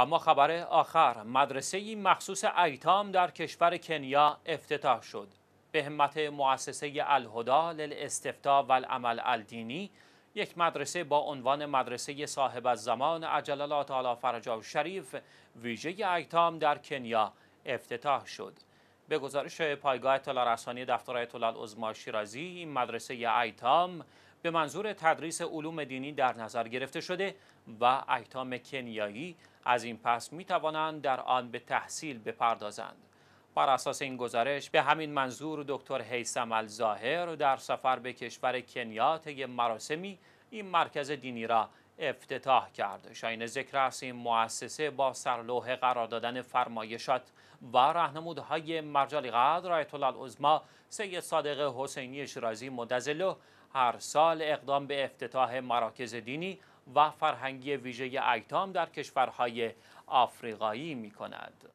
و ما خبر آخر مدرسه مخصوص ایتام در کشور کنیا افتتاح شد به همت مؤسسه الهدا للاستفتا و الدینی یک مدرسه با عنوان مدرسه صاحب الزمان عجل الله تعالی فرجا و شریف ویژه ایتام در کنیا افتتاح شد به گزارش پایگاه اطلاع دفتر آیت الله شیرازی این مدرسه ایتام به منظور تدریس علوم دینی در نظر گرفته شده و ایتام کنیایی از این پس می توانند در آن به تحصیل بپردازند بر اساس این گزارش به همین منظور دکتر حیثم الظاهر در سفر به کشور کنیا طی مراسمی این مرکز دینی را افتتاح کرد شاین ذکر است این مؤسسه با سرلوح قرار دادن فرمایشات و راهنمودهای مرجالی قدر آیت الله العظما سید صادق حسینی شیرازی مدزلو هر سال اقدام به افتتاح مراکز دینی و فرهنگی ویژه ایتام در کشورهای آفریقایی می کند.